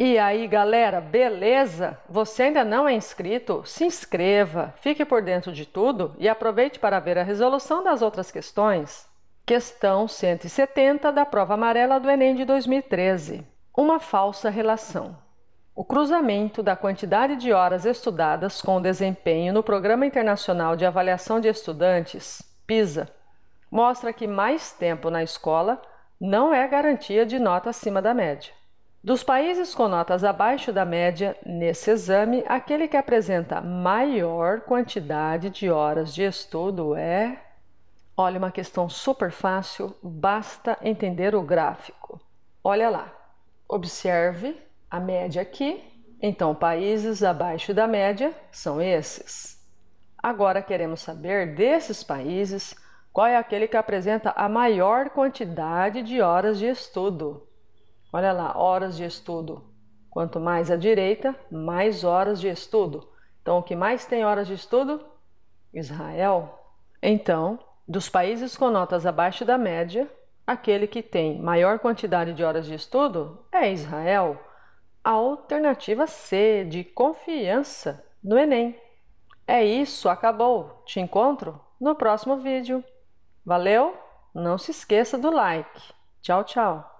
E aí, galera, beleza? Você ainda não é inscrito? Se inscreva, fique por dentro de tudo e aproveite para ver a resolução das outras questões. Questão 170 da prova amarela do Enem de 2013. Uma falsa relação. O cruzamento da quantidade de horas estudadas com o desempenho no Programa Internacional de Avaliação de Estudantes, PISA, mostra que mais tempo na escola não é garantia de nota acima da média. Dos países com notas abaixo da média nesse exame, aquele que apresenta maior quantidade de horas de estudo é. Olha, uma questão super fácil, basta entender o gráfico. Olha lá, observe a média aqui. Então, países abaixo da média são esses. Agora queremos saber desses países qual é aquele que apresenta a maior quantidade de horas de estudo. Olha lá, horas de estudo. Quanto mais à direita, mais horas de estudo. Então, o que mais tem horas de estudo? Israel. Então, dos países com notas abaixo da média, aquele que tem maior quantidade de horas de estudo é Israel. A alternativa C, de confiança, no Enem. É isso, acabou. Te encontro no próximo vídeo. Valeu? Não se esqueça do like. Tchau, tchau.